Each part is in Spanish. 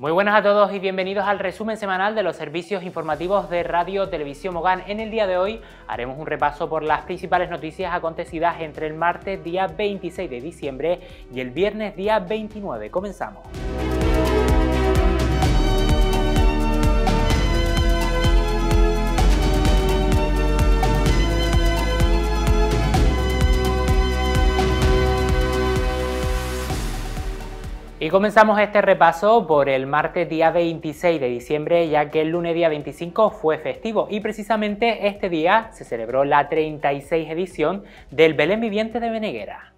Muy buenas a todos y bienvenidos al resumen semanal de los servicios informativos de Radio Televisión Mogán. En el día de hoy haremos un repaso por las principales noticias acontecidas entre el martes día 26 de diciembre y el viernes día 29. Comenzamos. Y comenzamos este repaso por el martes día 26 de diciembre, ya que el lunes día 25 fue festivo y precisamente este día se celebró la 36 edición del Belén Viviente de Beneguera.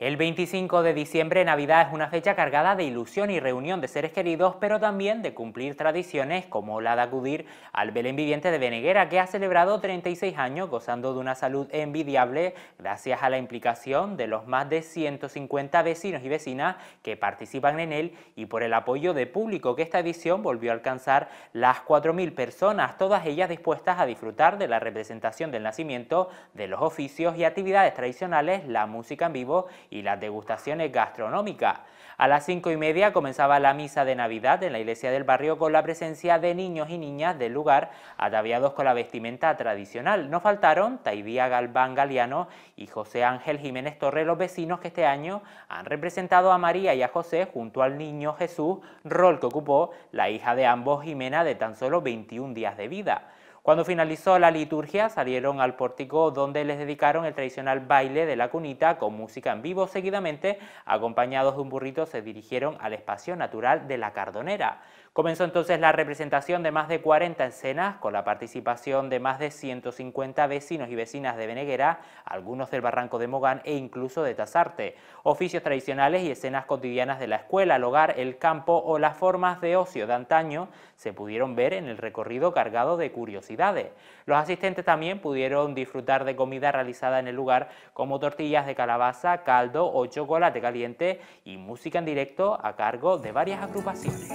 El 25 de diciembre, Navidad, es una fecha cargada de ilusión y reunión de seres queridos, pero también de cumplir tradiciones como la de acudir al Belén viviente de Beneguera, que ha celebrado 36 años gozando de una salud envidiable gracias a la implicación de los más de 150 vecinos y vecinas que participan en él y por el apoyo de público que esta edición volvió a alcanzar las 4.000 personas, todas ellas dispuestas a disfrutar de la representación del nacimiento, de los oficios y actividades tradicionales, la música en vivo y las degustaciones gastronómicas. A las cinco y media comenzaba la misa de Navidad en la iglesia del barrio con la presencia de niños y niñas del lugar ataviados con la vestimenta tradicional. No faltaron Taidía Galván Galeano y José Ángel Jiménez Torre, los vecinos que este año han representado a María y a José junto al niño Jesús, rol que ocupó la hija de ambos, Jimena, de tan solo 21 días de vida. Cuando finalizó la liturgia salieron al pórtico donde les dedicaron el tradicional baile de la cunita con música en vivo. Seguidamente, acompañados de un burrito, se dirigieron al espacio natural de la Cardonera. Comenzó entonces la representación de más de 40 escenas con la participación de más de 150 vecinos y vecinas de Beneguera, algunos del Barranco de Mogán e incluso de Tazarte, oficios tradicionales y escenas cotidianas de la escuela, el hogar, el campo o las formas de ocio de antaño se pudieron ver en el recorrido cargado de curiosidades. Los asistentes también pudieron disfrutar de comida realizada en el lugar como tortillas de calabaza, caldo o chocolate caliente y música en directo a cargo de varias agrupaciones.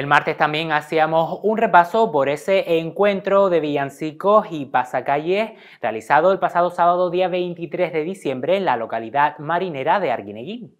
El martes también hacíamos un repaso por ese encuentro de villancicos y pasacalles realizado el pasado sábado día 23 de diciembre en la localidad marinera de Arguineguín.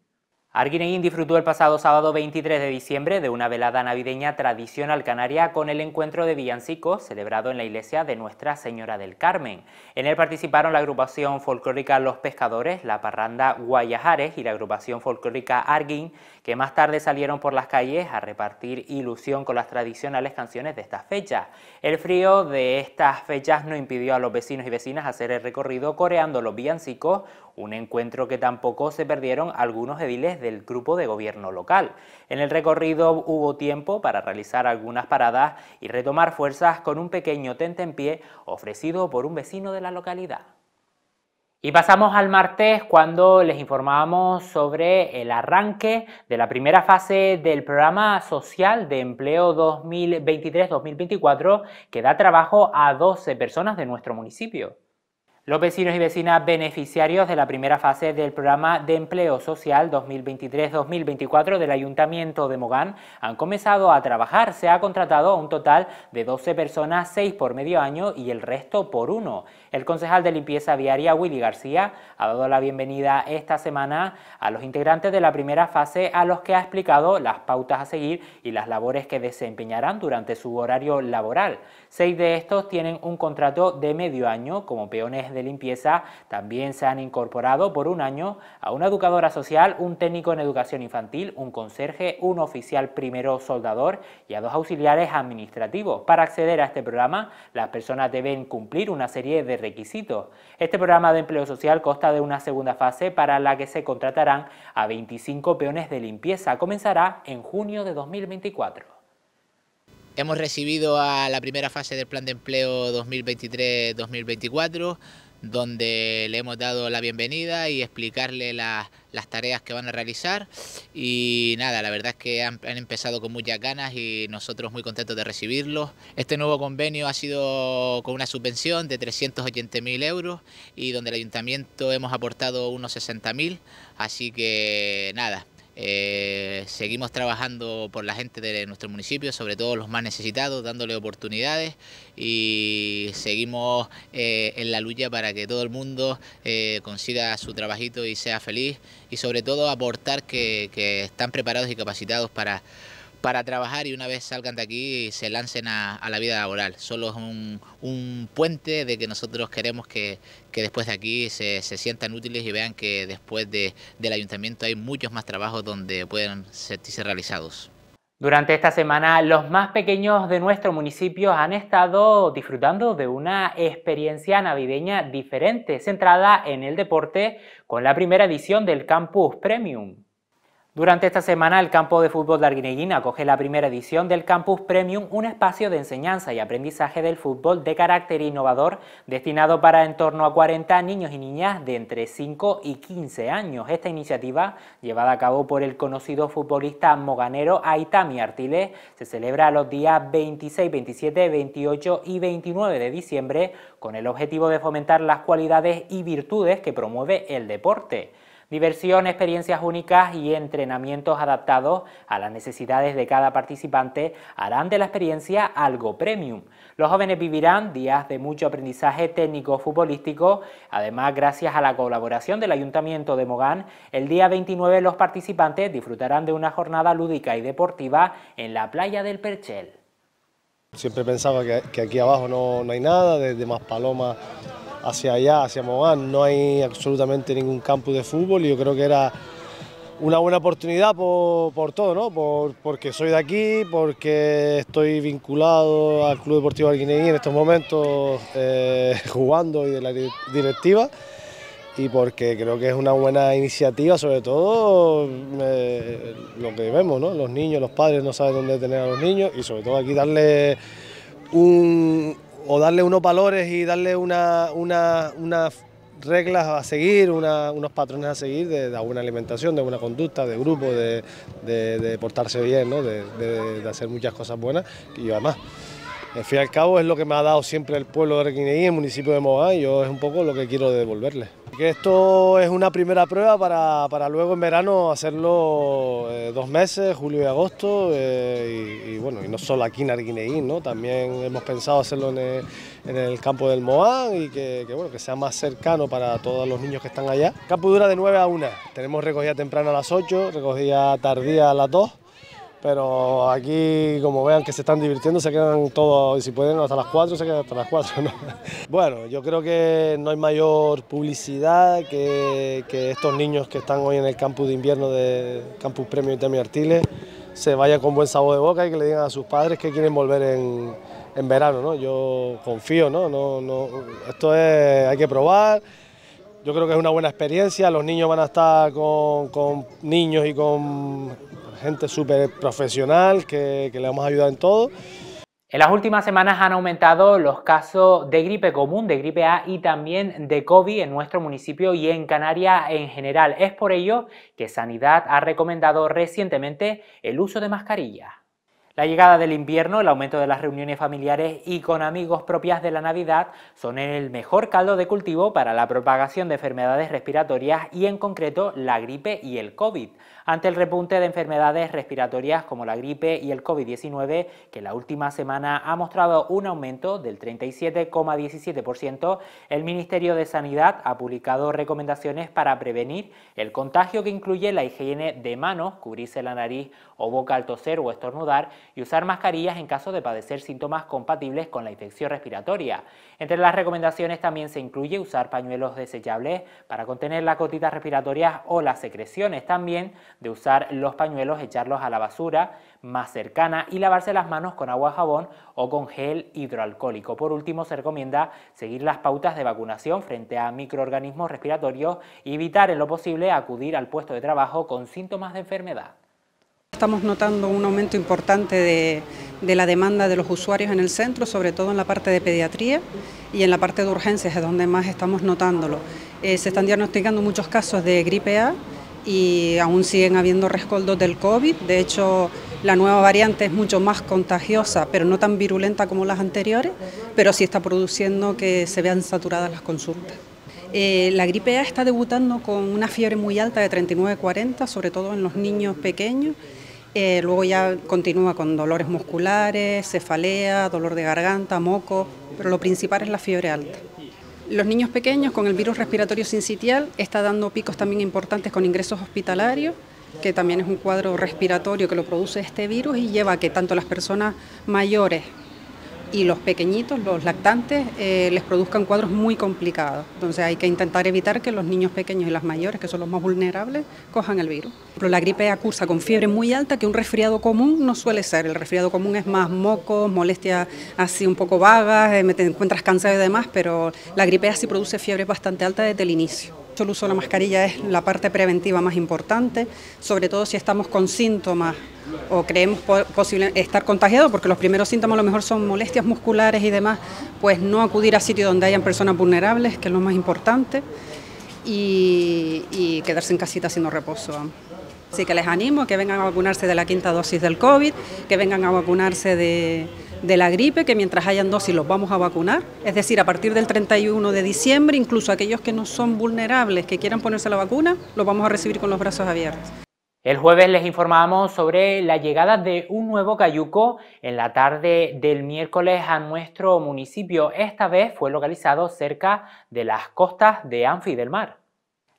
Arguineguín disfrutó el pasado sábado 23 de diciembre de una velada navideña tradicional canaria con el encuentro de villancicos celebrado en la iglesia de Nuestra Señora del Carmen. En él participaron la agrupación folclórica Los Pescadores, la parranda Guayajares y la agrupación folclórica Arguín, que más tarde salieron por las calles a repartir ilusión con las tradicionales canciones de estas fechas. El frío de estas fechas no impidió a los vecinos y vecinas hacer el recorrido coreando los villancicos, un encuentro que tampoco se perdieron algunos ediles del grupo de gobierno local. En el recorrido hubo tiempo para realizar algunas paradas y retomar fuerzas con un pequeño tentempié ofrecido por un vecino de la localidad. Y pasamos al martes cuando les informábamos sobre el arranque de la primera fase del programa social de empleo 2023-2024 que da trabajo a 12 personas de nuestro municipio. Los vecinos y vecinas beneficiarios de la primera fase del programa de empleo social 2023-2024 del Ayuntamiento de Mogán han comenzado a trabajar. Se ha contratado a un total de 12 personas, 6 por medio año y el resto por uno. El concejal de limpieza viaria Willy García ha dado la bienvenida esta semana a los integrantes de la primera fase a los que ha explicado las pautas a seguir y las labores que desempeñarán durante su horario laboral. Seis de estos tienen un contrato de medio año como peones de limpieza, también se han incorporado por un año a una educadora social, un técnico en educación infantil, un conserje, un oficial primero soldador y a dos auxiliares administrativos. Para acceder a este programa, las personas deben cumplir una serie de requisitos. Este programa de empleo social consta de una segunda fase para la que se contratarán a 25 peones de limpieza. Comenzará en junio de 2024. Hemos recibido a la primera fase del Plan de Empleo 2023-2024 donde le hemos dado la bienvenida y explicarle las tareas que van a realizar. Y nada, la verdad es que han, empezado con muchas ganas y nosotros muy contentos de recibirlos. Este nuevo convenio ha sido con una subvención de 380.000 euros y donde el ayuntamiento hemos aportado unos 60.000. Así que nada, eh, seguimos trabajando por la gente de nuestro municipio, sobre todo los más necesitados, dándole oportunidades y seguimos eh, en la lucha para que todo el mundo eh, consiga su trabajito y sea feliz y sobre todo aportar que, que están preparados y capacitados para para trabajar y una vez salgan de aquí se lancen a, la vida laboral. Solo es un, puente de que nosotros queremos que, después de aquí se, sientan útiles y vean que después del ayuntamiento hay muchos más trabajos donde pueden sentirse realizados. Durante esta semana, los más pequeños de nuestro municipio han estado disfrutando de una experiencia navideña diferente, centrada en el deporte, con la primera edición del Campus Premium. Durante esta semana, el campo de fútbol de acoge la primera edición del Campus Premium, un espacio de enseñanza y aprendizaje del fútbol de carácter innovador, destinado para en torno a 40 niños y niñas de entre 5 y 15 años. Esta iniciativa, llevada a cabo por el conocido futbolista moganero Aitami Artile, se celebra los días 26, 27, 28 y 29 de diciembre, con el objetivo de fomentar las cualidades y virtudes que promueve el deporte diversión, experiencias únicas y entrenamientos adaptados a las necesidades de cada participante harán de la experiencia algo premium. Los jóvenes vivirán días de mucho aprendizaje técnico-futbolístico. Además, gracias a la colaboración del Ayuntamiento de Mogán, el día 29 los participantes disfrutarán de una jornada lúdica y deportiva en la playa del Perchel. Siempre pensaba que, aquí abajo no, hay nada, desde más palomas hacia allá, hacia Mogán. No hay absolutamente ningún campus de fútbol y yo creo que era una buena oportunidad por, todo, ¿no? porque soy de aquí, porque estoy vinculado al Club Deportivo Alguineguí en estos momentos eh, jugando y de la directiva y porque creo que es una buena iniciativa, sobre todo eh, lo que vemos, ¿no? Los niños, los padres no saben dónde tener a los niños y sobre todo aquí darle un, o darle unos valores y darle unas reglas a seguir, unos patrones a seguir de, de, alguna alimentación, de alguna conducta, de grupo, de, de, portarse bien, ¿no? de hacer muchas cosas buenas y además. Al fin y al cabo es lo que me ha dado siempre el pueblo de y el municipio de Moá, y yo es un poco lo que quiero devolverle. Que esto es una primera prueba para, luego en verano hacerlo eh, dos meses, julio y agosto, eh, y, bueno, y no solo aquí en Arguineí, ¿no? también hemos pensado hacerlo en el, campo del Moán y que, bueno, que sea más cercano para todos los niños que están allá. El campo dura de 9 a 1, tenemos recogida temprano a las 8, recogida tardía a las 2, pero aquí como vean que se están divirtiendo se quedan todos, y si pueden hasta las 4 se quedan hasta las 4. Bueno, yo creo que no hay mayor publicidad que, estos niños que están hoy en el campus de invierno de Campus Premio Itami Artiles se vayan con buen sabor de boca y que le digan a sus padres que quieren volver en, verano. ¿no? Yo confío, ¿no? No, no, esto hay que probar. Yo creo que es una buena experiencia, los niños van a estar con niños y con gente súper profesional que, le vamos a en todo. En las últimas semanas han aumentado los casos de gripe común, de gripe A y también de COVID en nuestro municipio y en Canarias en general. Es por ello que Sanidad ha recomendado recientemente el uso de mascarillas. La llegada del invierno, el aumento de las reuniones familiares y con amigos propias de la Navidad son el mejor caldo de cultivo para la propagación de enfermedades respiratorias y en concreto la gripe y el COVID ante el repunte de enfermedades respiratorias como la gripe y el COVID-19, que la última semana ha mostrado un aumento del 37,17%, el Ministerio de Sanidad ha publicado recomendaciones para prevenir el contagio que incluye la higiene de manos, cubrirse la nariz o boca al toser o estornudar y usar mascarillas en caso de padecer síntomas compatibles con la infección respiratoria. Entre las recomendaciones también se incluye usar pañuelos desechables para contener las gotitas respiratorias o las secreciones, también de usar los pañuelos, echarlos a la basura más cercana y lavarse las manos con agua jabón o con gel hidroalcohólico. Por último, se recomienda seguir las pautas de vacunación frente a microorganismos respiratorios y evitar en lo posible acudir al puesto de trabajo con síntomas de enfermedad. Estamos notando un aumento importante de, la demanda de los usuarios en el centro, sobre todo en la parte de pediatría y en la parte de urgencias, es donde más estamos notándolo. Eh, se están diagnosticando muchos casos de gripe A y aún siguen habiendo rescoldos del COVID. De hecho, la nueva variante es mucho más contagiosa, pero no tan virulenta como las anteriores, pero sí está produciendo que se vean saturadas las consultas. Eh, la gripe A está debutando con una fiebre muy alta de 39-40, sobre todo en los niños pequeños. Eh, luego ya continúa con dolores musculares, cefalea, dolor de garganta, moco, pero lo principal es la fiebre alta los niños pequeños con el virus respiratorio sincitial está dando picos también importantes con ingresos hospitalarios, que también es un cuadro respiratorio que lo produce este virus y lleva a que tanto las personas mayores y los pequeñitos, los lactantes, eh, les produzcan cuadros muy complicados. Entonces hay que intentar evitar que los niños pequeños y las mayores, que son los más vulnerables, cojan el virus. Pero la gripe acusa con fiebre muy alta que un resfriado común no suele ser. El resfriado común es más moco, molestias así un poco vagas, eh, te encuentras cansado y demás, pero la gripe así produce fiebre bastante alta desde el inicio el uso de la mascarilla es la parte preventiva más importante, sobre todo si estamos con síntomas o creemos posible estar contagiados, porque los primeros síntomas a lo mejor son molestias musculares y demás, pues no acudir a sitios donde hayan personas vulnerables, que es lo más importante, y, y quedarse en casita haciendo reposo. Así que les animo a que vengan a vacunarse de la quinta dosis del COVID, que vengan a vacunarse de de la gripe, que mientras hayan dosis los vamos a vacunar. Es decir, a partir del 31 de diciembre, incluso aquellos que no son vulnerables, que quieran ponerse la vacuna, los vamos a recibir con los brazos abiertos. El jueves les informamos sobre la llegada de un nuevo cayuco en la tarde del miércoles a nuestro municipio. Esta vez fue localizado cerca de las costas de Anfi del Mar.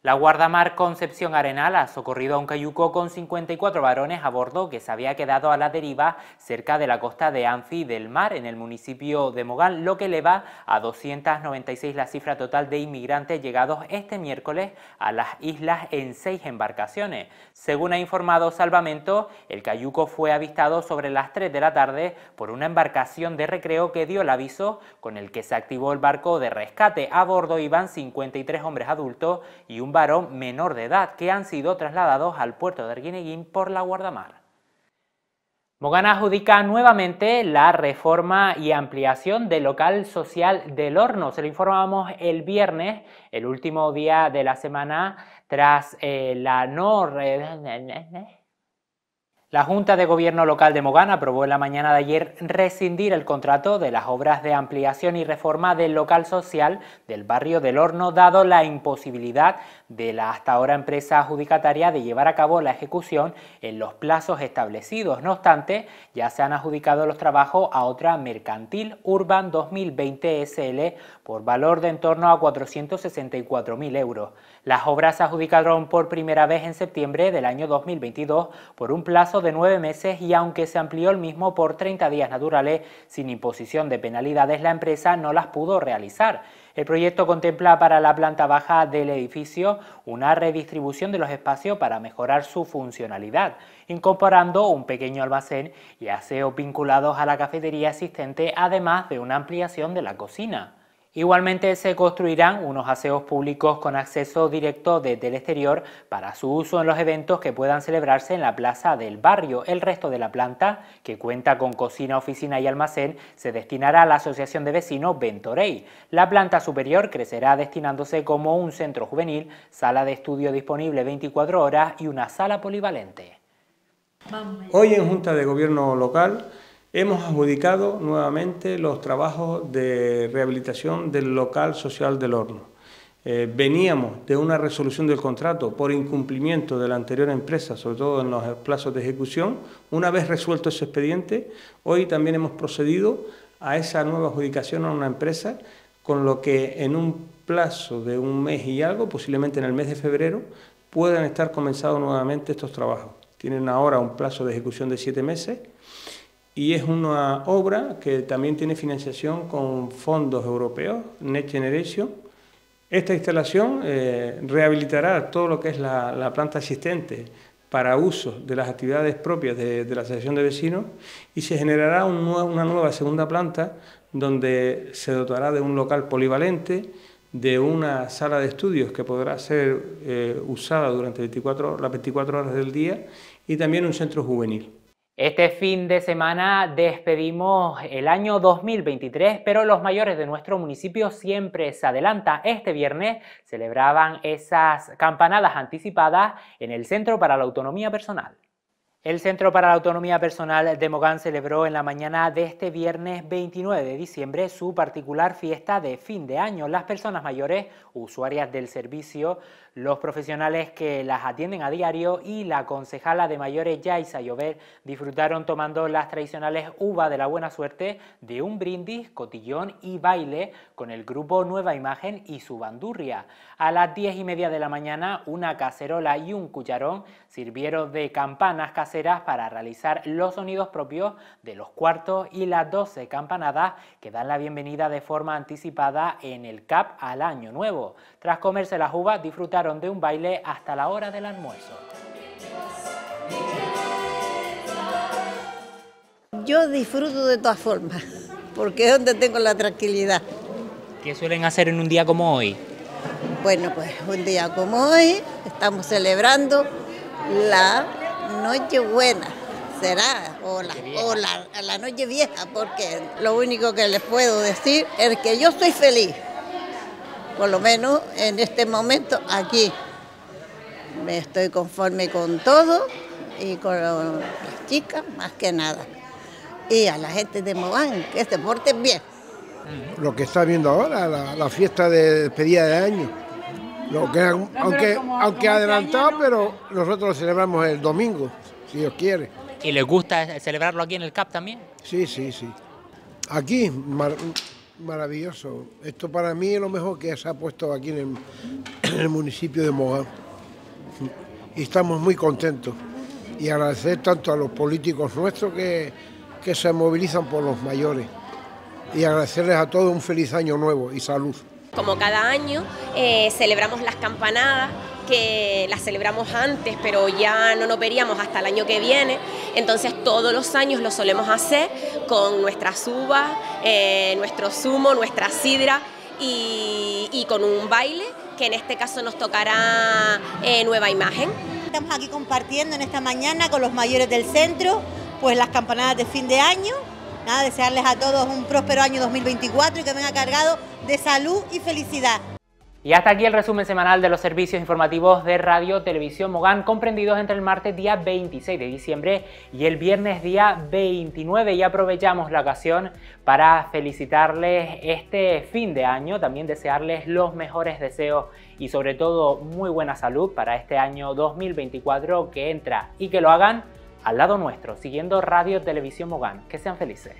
La guardamar Concepción Arenal ha socorrido a un cayuco con 54 varones a bordo que se había quedado a la deriva cerca de la costa de Anfi del Mar en el municipio de Mogán, lo que eleva a 296 la cifra total de inmigrantes llegados este miércoles a las islas en seis embarcaciones. Según ha informado Salvamento, el cayuco fue avistado sobre las 3 de la tarde por una embarcación de recreo que dio el aviso con el que se activó el barco de rescate. A bordo iban 53 hombres adultos y un varón menor de edad que han sido trasladados al puerto de Arguineguín por la guardamar. Mogana adjudica nuevamente la reforma y ampliación del local social del horno. Se lo informamos el viernes, el último día de la semana, tras eh, la no... La Junta de Gobierno Local de Mogán aprobó en la mañana de ayer rescindir el contrato de las obras de ampliación y reforma del local social del barrio del Horno, dado la imposibilidad de la hasta ahora empresa adjudicataria de llevar a cabo la ejecución en los plazos establecidos. No obstante, ya se han adjudicado los trabajos a otra mercantil Urban 2020 SL por valor de en torno a 464.000 euros. Las obras se adjudicaron por primera vez en septiembre del año 2022 por un plazo de nueve meses y aunque se amplió el mismo por 30 días naturales, sin imposición de penalidades, la empresa no las pudo realizar. El proyecto contempla para la planta baja del edificio una redistribución de los espacios para mejorar su funcionalidad, incorporando un pequeño almacén y aseos vinculados a la cafetería existente, además de una ampliación de la cocina. Igualmente se construirán unos aseos públicos con acceso directo desde el exterior para su uso en los eventos que puedan celebrarse en la plaza del barrio. El resto de la planta, que cuenta con cocina, oficina y almacén, se destinará a la Asociación de Vecinos Ventorey. La planta superior crecerá destinándose como un centro juvenil, sala de estudio disponible 24 horas y una sala polivalente. Hoy en Junta de Gobierno Local Hemos adjudicado nuevamente los trabajos de rehabilitación del local social del horno. Eh, veníamos de una resolución del contrato por incumplimiento de la anterior empresa, sobre todo en los plazos de ejecución. Una vez resuelto ese expediente, hoy también hemos procedido a esa nueva adjudicación a una empresa, con lo que en un plazo de un mes y algo, posiblemente en el mes de febrero, puedan estar comenzados nuevamente estos trabajos. Tienen ahora un plazo de ejecución de siete meses y es una obra que también tiene financiación con fondos europeos, Next Generation. Esta instalación eh, rehabilitará todo lo que es la, planta existente para uso de las actividades propias de, la Asociación de Vecinos y se generará una nueva segunda planta donde se dotará de un local polivalente, de una sala de estudios que podrá ser eh, usada durante las 24 horas del día y también un centro juvenil. Este fin de semana despedimos el año 2023, pero los mayores de nuestro municipio siempre se adelanta. Este viernes celebraban esas campanadas anticipadas en el Centro para la Autonomía Personal. El Centro para la Autonomía Personal de Mogán celebró en la mañana de este viernes 29 de diciembre su particular fiesta de fin de año. Las personas mayores, usuarias del servicio, los profesionales que las atienden a diario y la concejala de mayores Yaisa Llover disfrutaron tomando las tradicionales uvas de la buena suerte de un brindis, cotillón y baile con el grupo Nueva Imagen y su bandurria. A las 10 y media de la mañana, una cacerola y un cucharón sirvieron de campanas para realizar los sonidos propios de los cuartos y las 12 campanadas que dan la bienvenida de forma anticipada en el CAP al Año Nuevo. Tras comerse las uvas disfrutaron de un baile hasta la hora del almuerzo. Yo disfruto de todas formas, porque es donde tengo la tranquilidad. ¿Qué suelen hacer en un día como hoy? Bueno, pues un día como hoy estamos celebrando la noche buena será, o la, la, noche vieja, porque lo único que les puedo decir es que yo estoy feliz, por lo menos en este momento aquí. Me estoy conforme con todo y con las chicas más que nada. Y a la gente de Mobán, que se porten bien. Lo que está viendo ahora, la fiesta de despedida de año aunque aunque este adelantado, pero nosotros lo celebramos el domingo, si Dios quiere. ¿Y les gusta celebrarlo aquí en el CAP también? Sí, sí, sí. Aquí, maravilloso. Esto para mí es lo mejor que se ha puesto aquí en el, municipio de Moja. Y estamos muy contentos. Y agradecer tanto a los políticos nuestros que, que se movilizan por los mayores. Y agradecerles a todos un feliz año nuevo y salud. Como cada año, eh, celebramos las campanadas que las celebramos antes, pero ya no nos veríamos hasta el año que viene. Entonces todos los años lo solemos hacer con nuestras uvas, eh, nuestro zumo, nuestra sidra y, con un baile que en este caso nos tocará eh, nueva imagen. Estamos aquí compartiendo en esta mañana con los mayores del centro, pues las campanadas de fin de año Nada, desearles a todos un próspero año 2024 y que venga cargado de salud y felicidad. Y hasta aquí el resumen semanal de los servicios informativos de Radio Televisión Mogán, comprendidos entre el martes día 26 de diciembre y el viernes día 29. Y aprovechamos la ocasión para felicitarles este fin de año, también desearles los mejores deseos y sobre todo muy buena salud para este año 2024 que entra y que lo hagan al lado nuestro, siguiendo Radio Televisión Mogán. Que sean felices.